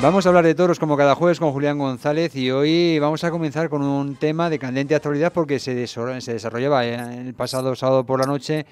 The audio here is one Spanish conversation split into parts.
Vamos a hablar de toros como cada jueves con Julián González y hoy vamos a comenzar con un tema de candente actualidad porque se, desarrollaba el pasado sábado por la noche,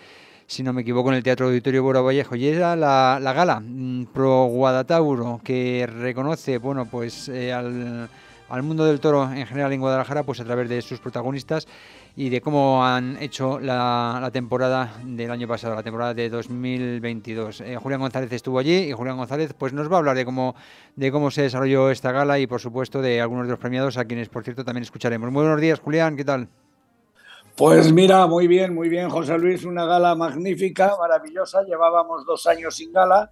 si no me equivoco, en el Teatro Auditorio Bora Vallejo y era la, gala mm, pro Guadatauro que reconoce bueno, pues, eh, al al mundo del toro en general en Guadalajara, pues a través de sus protagonistas y de cómo han hecho la, temporada del año pasado, la temporada de 2022. Eh, Julián González estuvo allí y Julián González pues nos va a hablar de cómo, de cómo se desarrolló esta gala y por supuesto de algunos de los premiados a quienes por cierto también escucharemos. Muy buenos días Julián, ¿qué tal? Pues mira, muy bien, muy bien José Luis, una gala magnífica, maravillosa, llevábamos dos años sin gala,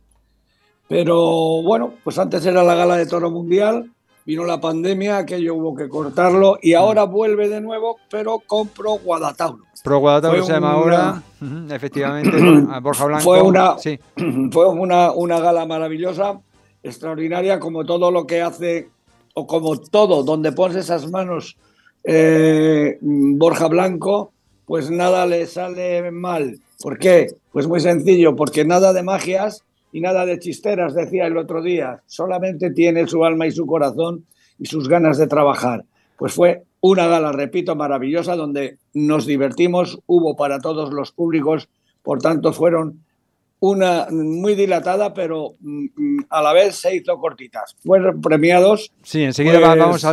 pero bueno, pues antes era la gala de Toro Mundial vino la pandemia, aquello hubo que cortarlo y mm. ahora vuelve de nuevo, pero con Pro Guadatauro. Pro Guadatauro se llama ahora, efectivamente, Borja Blanco. Fue una, fue una, una gala maravillosa, extraordinaria, como todo lo que hace, o como todo, donde pones esas manos eh, Borja Blanco, pues nada le sale mal. ¿Por qué? Pues muy sencillo, porque nada de magias y nada de chisteras, decía el otro día, solamente tiene su alma y su corazón y sus ganas de trabajar. Pues fue una gala, repito, maravillosa, donde nos divertimos, hubo para todos los públicos, por tanto fueron una muy dilatada, pero mm, mm, a la vez se hizo cortitas. Fueron premiados. Sí, enseguida pues, ah, vamos,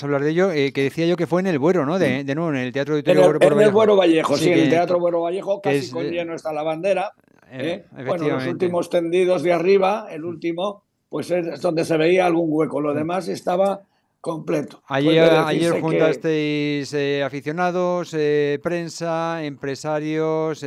a hablar, de ello. Eh, que decía yo que fue en el Buero, ¿no? Mm. De, nuevo, en el Teatro Auditorio En el, Buero Vallejo, sí, en el Teatro Buero Vallejo, casi con eh, lleno está la bandera. Eh, ¿Eh? bueno, los últimos tendidos de arriba, el último, pues es donde se veía algún hueco. Lo mm. demás estaba completo. Ayer, pues ayer juntasteis eh, aficionados, prensa, empresarios.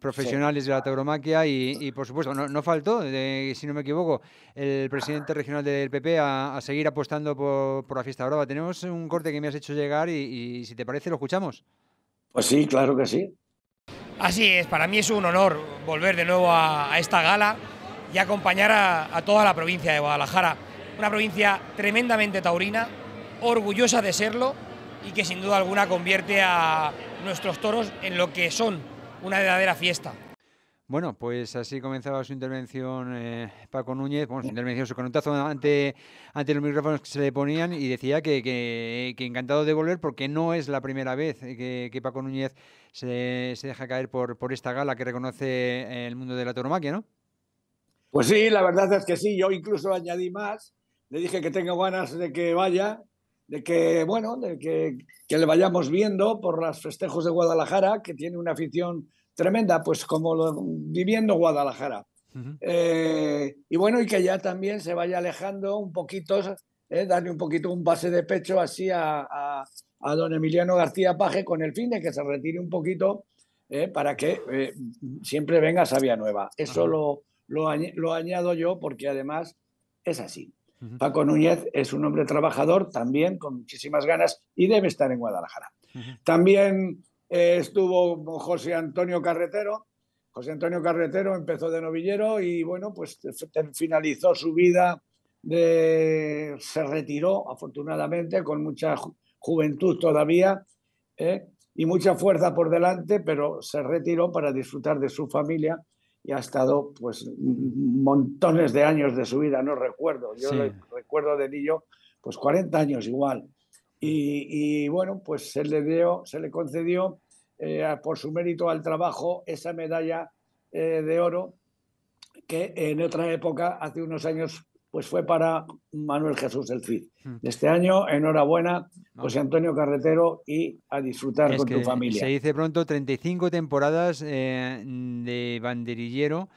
profesionales de la tauromaquia y, por supuesto no, faltó, si no me equivoco, el presidente regional del PP a, seguir apostando por, la fiesta brava. Tenemos un corte que me has hecho llegar y si te parece lo escuchamos. Pues sí, claro que sí. Así es, para mí es un honor volver de nuevo a, esta gala y acompañar a, toda la provincia de Guadalajara, una provincia tremendamente taurina, orgullosa de serlo y que sin duda alguna convierte a nuestros toros en lo que son, una verdadera fiesta. Bueno, pues así comenzaba su intervención eh, Paco Núñez, bueno, su intervención, su conotazo ante, los micrófonos que se le ponían y decía que, encantado de volver porque no es la primera vez que, Paco Núñez se, deja caer por, por esta gala que reconoce el mundo de la turomaquia, ¿no? Pues sí, la verdad es que sí, yo incluso añadí más, le dije que tengo ganas de que vaya, de que, bueno, de que, que le vayamos viendo por los festejos de Guadalajara, que tiene una afición tremenda, pues como lo, viviendo Guadalajara. Eh, y bueno, y que ya también se vaya alejando un poquito, eh, darle un poquito un pase de pecho así a, don Emiliano García Paje con el fin de que se retire un poquito eh, para que siempre venga sabia nueva. Eso lo, añado yo porque además es así. Paco Núñez es un hombre trabajador también con muchísimas ganas y debe estar en Guadalajara. También eh, estuvo José Antonio Carretero. José Antonio Carretero empezó de novillero y bueno, pues finalizó su vida, de, se retiró afortunadamente con mucha juventud todavía ¿eh? y mucha fuerza por delante, pero se retiró para disfrutar de su familia y ha estado pues montones de años de su vida, no recuerdo, yo recuerdo de niño pues 40 años igual. Y, y, bueno, pues se le dio, se le concedió eh, por su mérito al trabajo esa medalla eh, de oro que en otra época, hace unos años, pues fue para Manuel Jesús del Cid. Hmm. Este año, enhorabuena, José Antonio Carretero, y a disfrutar con tu familia. Se dice pronto 35 temporadas eh, de banderillero.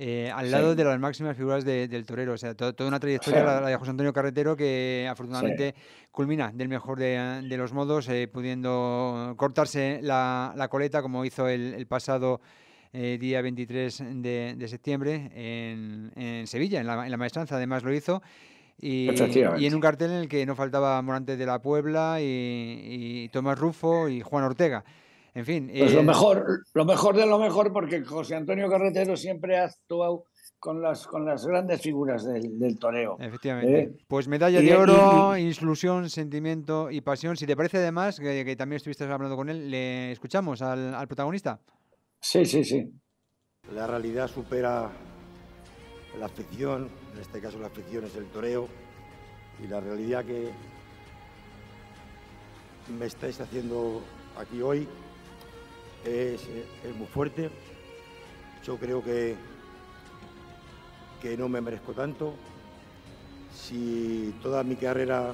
Eh, al lado de las máximas figuras del torero. O sea, toda una trayectoria, la, de José Antonio Carretero, que afortunadamente culmina del mejor de, los modos, eh, pudiendo cortarse la, coleta como hizo el, pasado eh, día 23 de, septiembre en, Sevilla, en la, maestranza, además lo hizo. Y, en un cartel en el que no faltaba Morantes de la Puebla y Tomás Rufo y Juan Ortega. En fin. Pues lo eh, mejor, lo mejor de lo mejor, porque José Antonio Carretero siempre ha actuado con las, con las grandes figuras del, toreo. Efectivamente. ¿eh? Pues medalla de oro, inclusión sentimiento y pasión. Si te parece además, que, también estuviste hablando con él, le escuchamos al, protagonista. Sí, sí, sí. La realidad supera la ficción en este caso la ficción es el toreo, y la realidad que me estáis haciendo aquí hoy eh, es, muy fuerte. Yo creo que, que no me merezco tanto. Si toda mi carrera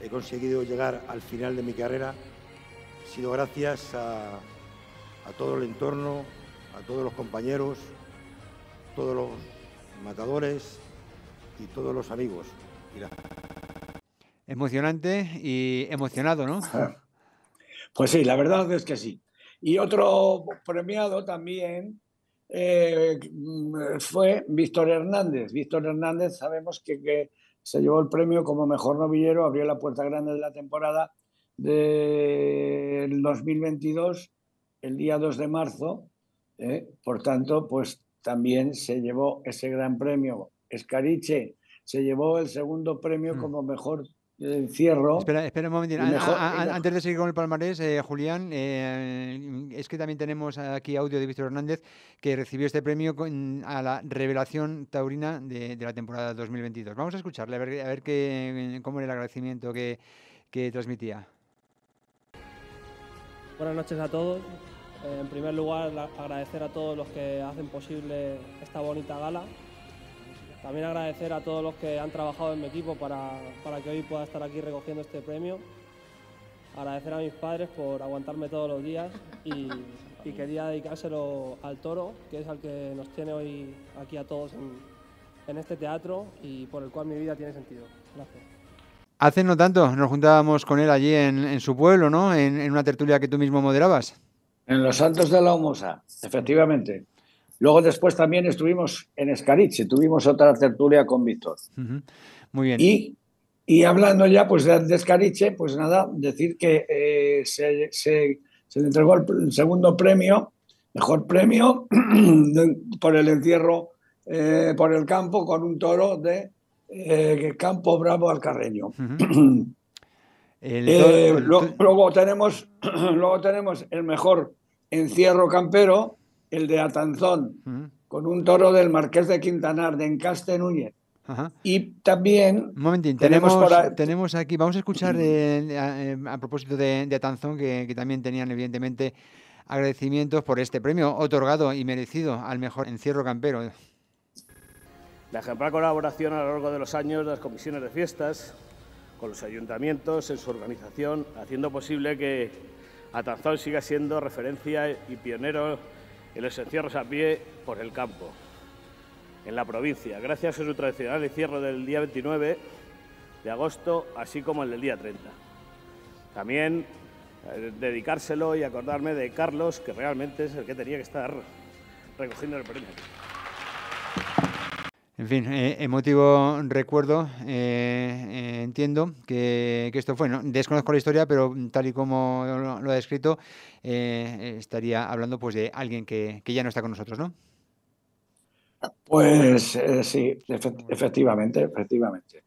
he conseguido llegar al final de mi carrera, ha sido gracias a, a todo el entorno, a todos los compañeros, todos los matadores y todos los amigos. Emocionante y emocionado, ¿no? Ah. Pues sí, la verdad es que sí. Y otro premiado también eh, mm, fue Víctor Hernández. Víctor Hernández, sabemos que, se llevó el premio como mejor novillero, abrió la puerta grande de la temporada del 2022, el día 2 de marzo. Eh, por tanto, pues también se llevó ese gran premio. Escariche se llevó el segundo premio mm. como mejor encierro. Espera, espera un momento. Ah, ah, ah, antes de seguir con el palmarés, eh, Julián, eh, es que también tenemos aquí audio de Víctor Hernández, que recibió este premio a la revelación taurina de, la temporada 2022. Vamos a escucharle, a ver, cómo era el agradecimiento que, que transmitía. Buenas noches a todos. Eh, en primer lugar, agradecer a todos los que hacen posible esta bonita gala también agradecer a todos los que han trabajado en mi equipo para, para que hoy pueda estar aquí recogiendo este premio. Agradecer a mis padres por aguantarme todos los días y, quería dedicárselo al toro, que es el que nos tiene hoy aquí a todos en, este teatro y por el cual mi vida tiene sentido. Gracias. Hace no tanto nos juntábamos con él allí en, su pueblo, ¿no? En, en, una tertulia que tú mismo moderabas. En los Santos de la Humosa, efectivamente. Luego después también estuvimos en Escariche, tuvimos otra tertulia con Víctor. Muy bien. Y, hablando ya pues de, Escariche, pues nada, decir que eh, se, le entregó el, segundo premio, mejor premio, por el encierro eh, por el campo con un toro de eh, Campo Bravo Alcarreño luego, tenemos, luego tenemos el mejor encierro campero el de Atanzón, con un toro del Marqués de Quintanar, de Encaste Núñez. Y también. Un momentín, tenemos, tenemos, aquí, vamos a escuchar eh, a, propósito de, Atanzón, que, que, también tenían evidentemente agradecimientos por este premio otorgado y merecido al mejor encierro campero. La ejemplar colaboración a lo largo de los años de las comisiones de fiestas, con los ayuntamientos, en su organización, haciendo posible que Atanzón siga siendo referencia y pionero y los encierros a pie por el campo, en la provincia, gracias a su tradicional encierro del día 29 de agosto, así como el del día 30. También eh, dedicárselo y acordarme de Carlos, que realmente es el que tenía que estar recogiendo el premio. En fin, eh, emotivo recuerdo, eh, eh, entiendo que, esto fue. ¿no? Desconozco la historia, pero tal y como lo, ha descrito, estaría hablando pues de alguien que, ya no está con nosotros, ¿no? Pues sí, efectivamente, efectivamente.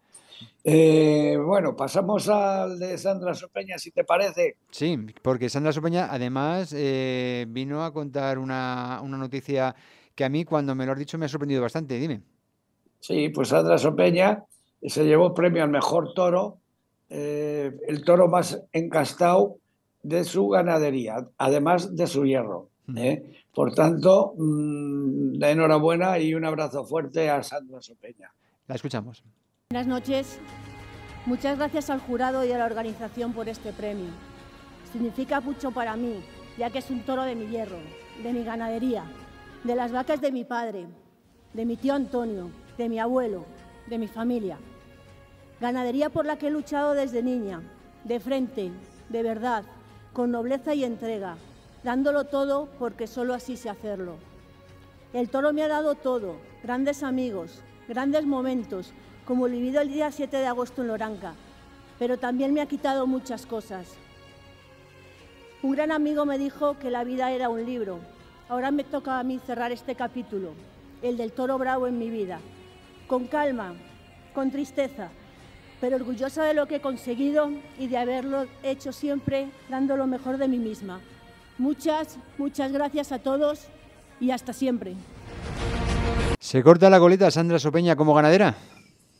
bueno, pasamos al de Sandra Sopeña, si te parece. Sí, porque Sandra Sopeña además vino a contar una, una noticia que a mí cuando me lo has dicho me ha sorprendido bastante. Dime. Sí, pues Sandra Sopeña eh, se llevó premio al mejor toro, eh, el toro más encastado de su ganadería, además de su hierro. ¿eh? Por tanto, la mm, enhorabuena y un abrazo fuerte a Sandra Sopeña. La escuchamos. Buenas noches. Muchas gracias al jurado y a la organización por este premio. Significa mucho para mí, ya que es un toro de mi hierro, de mi ganadería, de las vacas de mi padre, de mi tío Antonio, de mi abuelo, de mi familia. Ganadería por la que he luchado desde niña, de frente, de verdad, con nobleza y entrega, dándolo todo porque solo así se hacerlo. El toro me ha dado todo, grandes amigos, grandes momentos, como vivido el día 7 de agosto en Loranca, pero también me ha quitado muchas cosas. Un gran amigo me dijo que la vida era un libro. Ahora me toca a mí cerrar este capítulo, el del toro bravo en mi vida con calma, con tristeza, pero orgullosa de lo que he conseguido y de haberlo hecho siempre dando lo mejor de mí misma. Muchas, muchas gracias a todos y hasta siempre. ¿Se corta la coleta Sandra Sopeña como ganadera?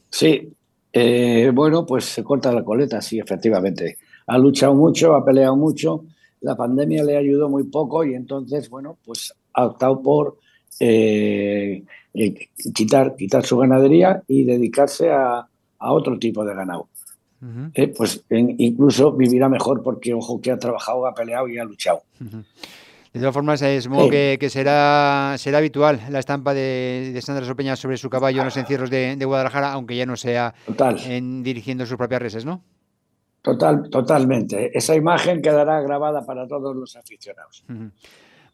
Sí, eh, bueno, pues se corta la coleta, sí, efectivamente. Ha luchado mucho, ha peleado mucho, la pandemia le ayudó muy poco y entonces, bueno, pues ha optado por eh, eh, quitar, quitar su ganadería y dedicarse a, otro tipo de ganado. Eh, pues incluso vivirá mejor porque, ojo, que ha trabajado, ha peleado y ha luchado. De todas formas, es muy que, será, será habitual la estampa de, de Sandra Sopeña sobre su caballo en los encierros de, Guadalajara, aunque ya no sea en dirigiendo sus propias reses, ¿no? Total, totalmente. Esa imagen quedará grabada para todos los aficionados.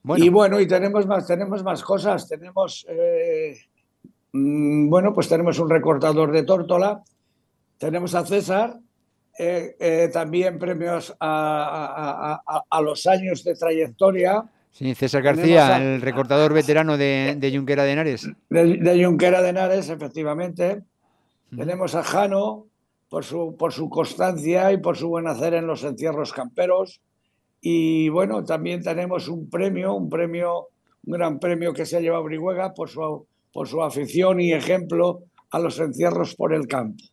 Y bueno, y tenemos más, tenemos más cosas. Tenemos, eh, mm, bueno, pues tenemos un recortador de tórtola. Tenemos a César, eh, eh, también premios a, los años de trayectoria. Sí, César García, el recortador veterano de, Junquera de Henares. De, Junquera de Henares, efectivamente. Mm. Tenemos a Jano por por su constancia y por su buen hacer en los encierros camperos. Y bueno, también tenemos un premio, un premio, un gran premio que se ha llevado Brihuega por su, por su afición y ejemplo a los encierros por el campo.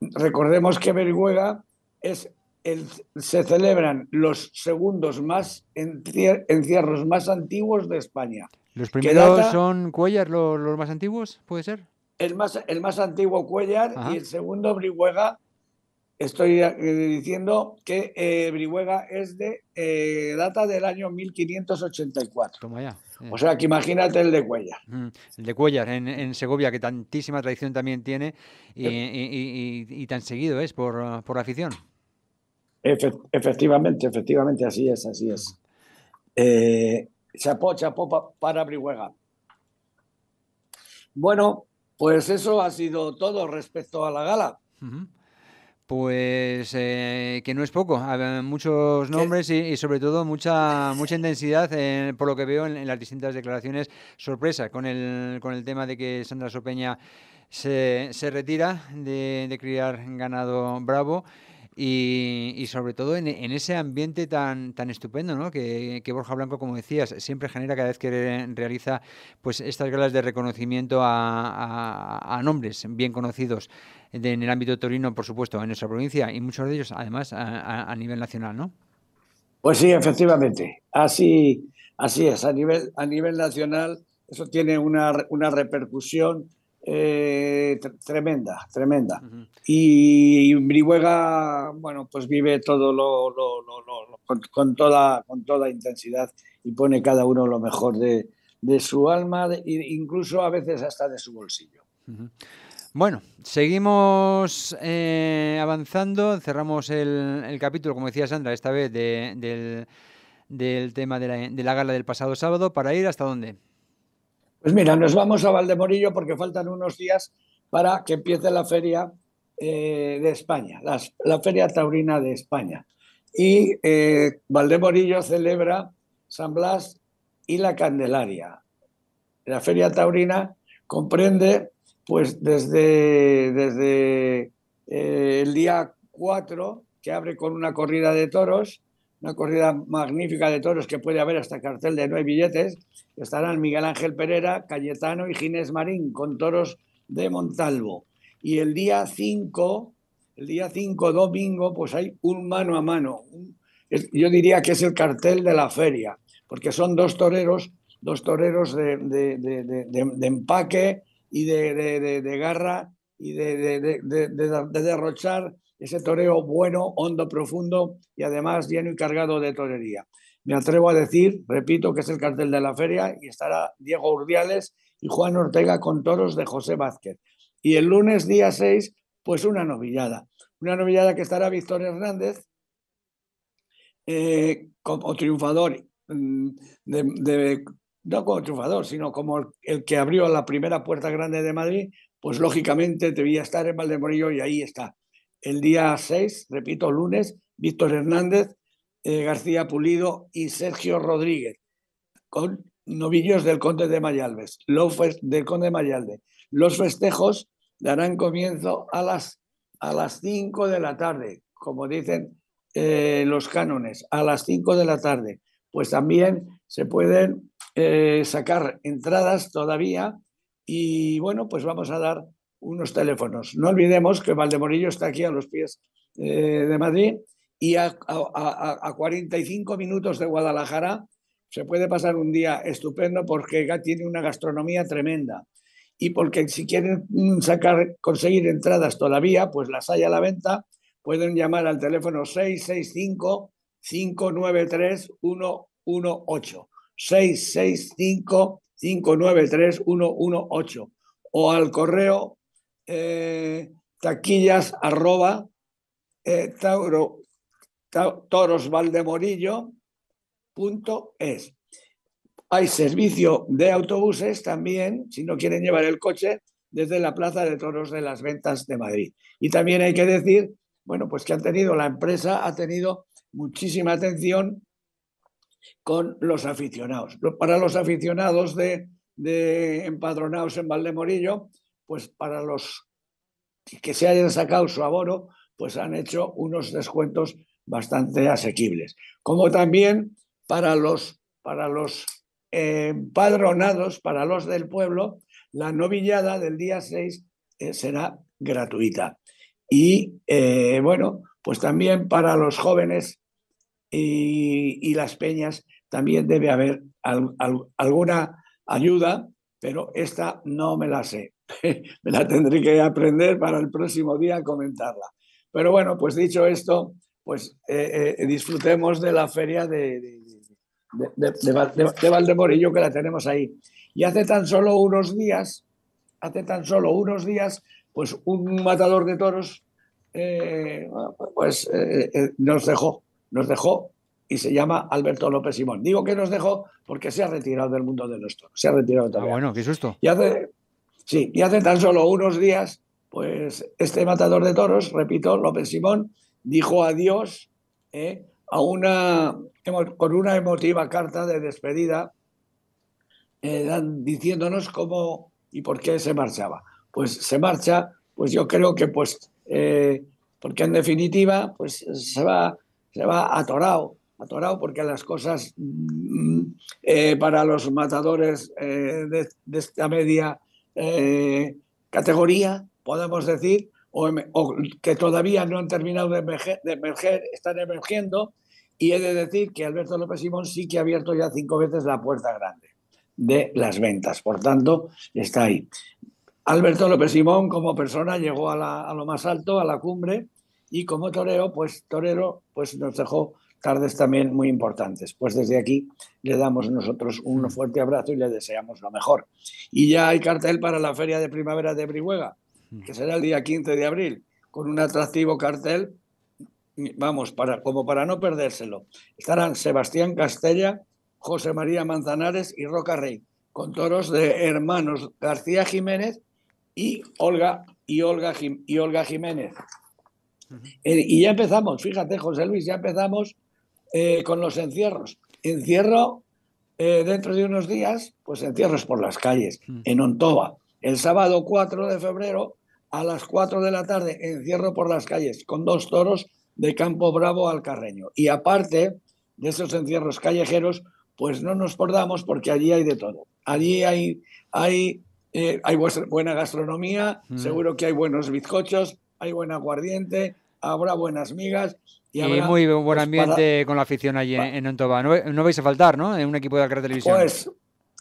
Recordemos que Brihuega es el, se celebran los segundos más encierros más antiguos de España. ¿Los primeros son Cuellar, los, más antiguos, puede ser? El más, el más antiguo Cuellar y el segundo Brihuega, Estoy eh, diciendo que eh, Brihuega es de eh, data del año 1584. O sea que imagínate el de Cuellar. el de Cuellar, en, Segovia, que tantísima tradición también tiene y, tan seguido es por, la afición. efectivamente, efectivamente, así es, así es. chapó, chapó para Brihuega. Bueno, pues eso ha sido todo respecto a la gala. Pues eh, que no es poco, muchos nombres y, sobre todo mucha mucha intensidad eh, por lo que veo en, las distintas declaraciones. Sorpresa con el, con el tema de que Sandra Sopeña se, se retira de criar ganado bravo. Y, sobre todo en, ese ambiente tan, tan estupendo ¿no? que, Borja Blanco, como decías, siempre genera cada vez que realiza pues, estas galas de reconocimiento a, nombres bien conocidos en el ámbito torino, por supuesto, en nuestra provincia y muchos de ellos además a, nivel nacional, ¿no? Pues sí, efectivamente. Así, así es. A nivel, a nivel nacional eso tiene una, una repercusión eh, tremenda, tremenda. Y Brihuega, bueno, pues vive todo lo, con, toda, con toda intensidad y pone cada uno lo mejor de, su alma, incluso a veces hasta de su bolsillo. Bueno, seguimos eh, avanzando, cerramos el, capítulo, como decía Sandra, esta vez del, tema de la, de la gala del pasado sábado, para ir hasta dónde. Pues mira, nos vamos a Valdemorillo porque faltan unos días para que empiece la feria eh, de España, la, feria taurina de España. Y eh, Valdemorillo celebra San Blas y la Candelaria. La feria taurina comprende, pues desde, desde eh, el día 4, que abre con una corrida de toros, una corrida magnífica de toros que puede haber hasta cartel de nueve billetes, estarán Miguel Ángel Pereira, Cayetano y Ginés Marín con toros de Montalvo. Y el día 5, el día 5 domingo, pues hay un mano a mano. yo diría que es el cartel de la feria, porque son dos toreros, dos toreros de empaque y de, garra y de derrochar ese toreo bueno, hondo, profundo y además lleno y cargado de torería. Me atrevo a decir, repito, que es el cartel de la feria y estará Diego Urdiales y Juan Ortega con toros de José Vázquez. Y el lunes día 6, pues una novillada. Una novillada que estará Víctor Hernández eh, como triunfador, mm, no como triunfador, sino como el, el que abrió la primera puerta grande de Madrid, pues lógicamente debía estar en Valdemorillo y ahí está el día 6, repito, lunes, Víctor Hernández, eh, García Pulido y Sergio Rodríguez, con novillos del Conde de Mayalves, los del Conde Mayalde. Los festejos darán comienzo a las, a las 5 de la tarde, como dicen eh, los cánones, a las 5 de la tarde. Pues también se pueden eh, sacar entradas todavía y bueno, pues vamos a dar unos teléfonos. No olvidemos que Valdemorillo está aquí a los pies eh, de Madrid y a, 45 minutos de Guadalajara se puede pasar un día estupendo porque tiene una gastronomía tremenda y porque si quieren mm, sacar, conseguir entradas todavía, pues las hay a la venta, pueden llamar al teléfono 665-593-118. 665-593-118 o al correo eh, taquillas arroba eh, toros Valdemorillo. Hay servicio de autobuses también, si no quieren llevar el coche, desde la Plaza de Toros de las Ventas de Madrid. Y también hay que decir, bueno, pues que han tenido, la empresa ha tenido muchísima atención con los aficionados. Para los aficionados de, de empadronados en Valdemorillo, pues para los que se hayan sacado su abono, pues han hecho unos descuentos bastante asequibles. Como también para los, para los empadronados, eh, para los del pueblo, la novillada del día 6 eh, será gratuita. Y eh, bueno, pues también para los jóvenes y, las peñas también debe haber alguna ayuda, pero esta no me la sé. me la tendré que aprender para el próximo día comentarla. Pero bueno, pues dicho esto, pues eh, eh, disfrutemos de la feria de, de, de, Valdemorillo que la tenemos ahí. Y hace tan solo unos días, hace tan solo unos días, pues un matador de toros eh, pues nos dejó, nos dejó y se llama Alberto López Simón. Digo que nos dejó porque se ha retirado del mundo de los toros, se ha retirado también. Ah, bueno, qué susto. Y hace, Sí, y hace tan solo unos días, pues este matador de toros, repito, López Simón, dijo adiós ¿eh? a una, con una emotiva carta de despedida eh, diciéndonos cómo y por qué se marchaba. Pues se marcha, pues yo creo que pues, eh, porque en definitiva, pues se va, se va atorado, atorado porque las cosas mm, para los matadores de, esta media eh, categoría, podemos decir, em, o, que todavía no han terminado de emerger, están emergiendo, y he de decir que Alberto López Simón sí que ha abierto ya cinco veces la puerta grande de las ventas, por tanto, está ahí. Alberto López Simón como persona llegó a, lo más alto, a la cumbre, y como torero, pues torero, pues nos dejó tardes también muy importantes. Pues desde aquí le damos nosotros un mm. fuerte abrazo y le deseamos lo mejor. Y ya hay cartel para la Feria de Primavera de Brihuega, mm. que será el día 15 de abril, con un atractivo cartel, vamos, para, como para no perdérselo. Estarán Sebastián Castella, José María Manzanares y Roca Rey, con toros de hermanos García Jiménez y Olga, y Olga, y Olga Jiménez. Eh, y ya empezamos, fíjate, José Luis, ya empezamos eh, con los encierros. Encierro eh, dentro de unos días, pues encierros por las calles, mm. en Ontoba. El sábado 4 de febrero, a las 4 de la tarde, encierro por las calles con dos toros de Campo Bravo al Carreño. Y aparte de esos encierros callejeros, pues no nos perdamos porque allí hay de todo. Allí hay, hay, eh, buena gastronomía, mm. seguro que hay buenos bizcochos, hay buen aguardiente, habrá buenas migas, y muy buen pues ambiente con la afición allí en, Ontoba. No, vais a faltar, ¿no? En un equipo de Alcalá Televisión. Pues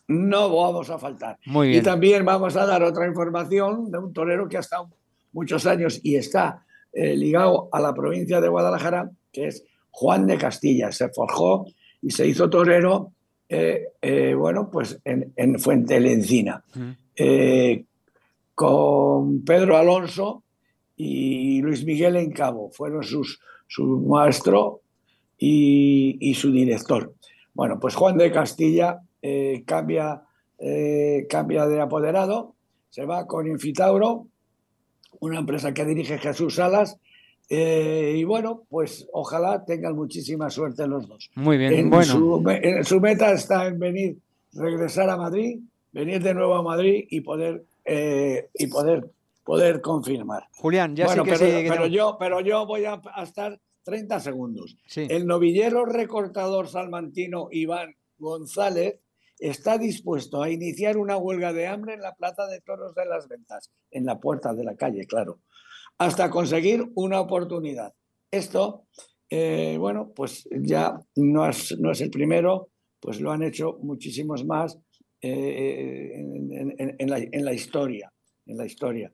no vamos a faltar. Muy bien. Y también vamos a dar otra información de un torero que ha estado muchos años y está eh, ligado a la provincia de Guadalajara, que es Juan de Castilla. Se forjó y se hizo torero, eh, eh, bueno, pues en, en Fuente Lencina. Encina con Pedro Alonso y Luis Miguel en Cabo. Fueron sus su maestro y, su director. Bueno, pues Juan de Castilla eh, cambia, eh, cambia de apoderado, se va con Infitauro, una empresa que dirige Jesús Salas, eh, y bueno, pues ojalá tengan muchísima suerte los dos. Muy bien, bueno. Su, meta está en venir, regresar a Madrid, venir de nuevo a Madrid y poder, y poder poder confirmar. Julián, ya lo sé que pero, pero yo, pero yo voy a, estar 30 segundos. El novillero recortador salmantino Iván González está dispuesto a iniciar una huelga de hambre en la Plaza de Toros de las Ventas, en la puerta de la calle, claro, hasta conseguir una oportunidad. Esto, eh, bueno, pues ya no es, el primero, pues lo han hecho muchísimos más eh, eh, la, en la historia, en la historia.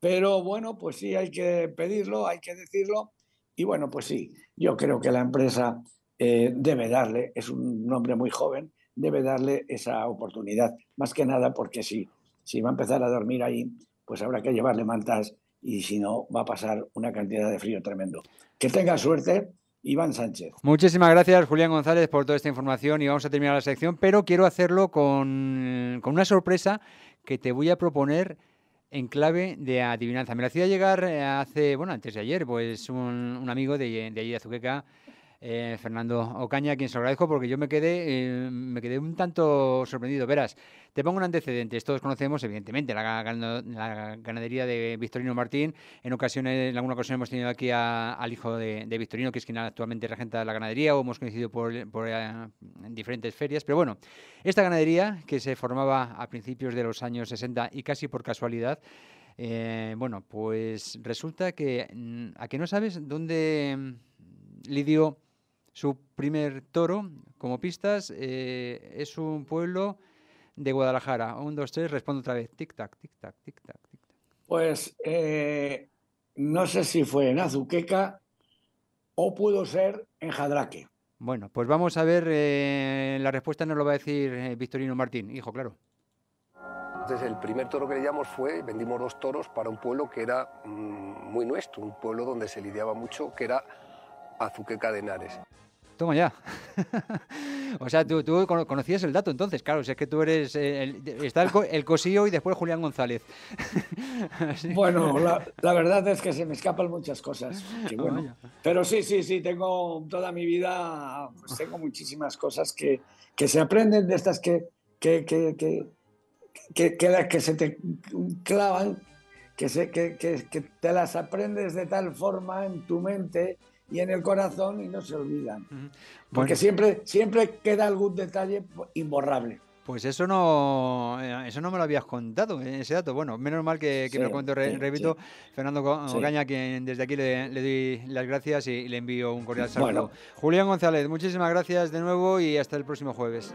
Pero bueno, pues sí, hay que pedirlo, hay que decirlo. Y bueno, pues sí, yo creo que la empresa eh, debe darle, es un hombre muy joven, debe darle esa oportunidad. Más que nada porque si, si va a empezar a dormir ahí, pues habrá que llevarle mantas y si no, va a pasar una cantidad de frío tremendo. Que tenga suerte. Iván Sánchez. Muchísimas gracias, Julián González, por toda esta información y vamos a terminar la sección, pero quiero hacerlo con, con una sorpresa que te voy a proponer en clave de adivinanza. Me la hacía llegar eh, hace, bueno, antes de ayer, pues un, amigo de, de allí de Azuqueca eh, Fernando Ocaña, quien se lo agradezco porque yo me quedé, eh, me quedé un tanto sorprendido. Verás, te pongo un antecedente. Todos conocemos, evidentemente, la, ganadería de Victorino Martín. En ocasiones, en alguna ocasión hemos tenido aquí al hijo de, Victorino, que es quien actualmente regenta la ganadería, o hemos conocido por, eh, diferentes ferias. Pero bueno, esta ganadería que se formaba a principios de los años 60 y casi por casualidad, bueno, pues resulta que mm, a que no sabes dónde mm, lidió su primer toro, como pistas, eh, es un pueblo de Guadalajara. Un, dos, tres, Responde otra vez. Tic-tac, tic-tac, tic-tac, tic-tac. Pues eh, no sé si fue en Azuqueca o pudo ser en Jadraque. Bueno, pues vamos a ver, eh, la respuesta nos lo va a decir Victorino Martín, hijo, claro. Entonces el primer toro que le fue, vendimos dos toros para un pueblo que era mm, muy nuestro, un pueblo donde se lidiaba mucho, que era Azuqueca de Henares. Toma ya. o sea, tú, conocías el dato entonces, claro, si es que tú eres. Eh, el, está el, cosillo y después Julián González. Bueno, la, verdad es que se me escapan muchas cosas. Ah, Pero sí, sí, sí, tengo toda mi vida, pues tengo muchísimas cosas que, que se aprenden de estas que, que, que, que, que, que se te clavan, que, se, que, que te las aprendes de tal forma en tu mente y en el corazón y no se olvidan. Porque siempre, siempre queda algún detalle imborrable. Pues eso no, eh, eso no me lo habías contado, eh, ese dato. Bueno, menos mal que, me lo cuento, repito, Fernando Ocaña, quien desde aquí le, doy las gracias y le envío un cordial saludo. Julián González, muchísimas gracias de nuevo y hasta el próximo jueves.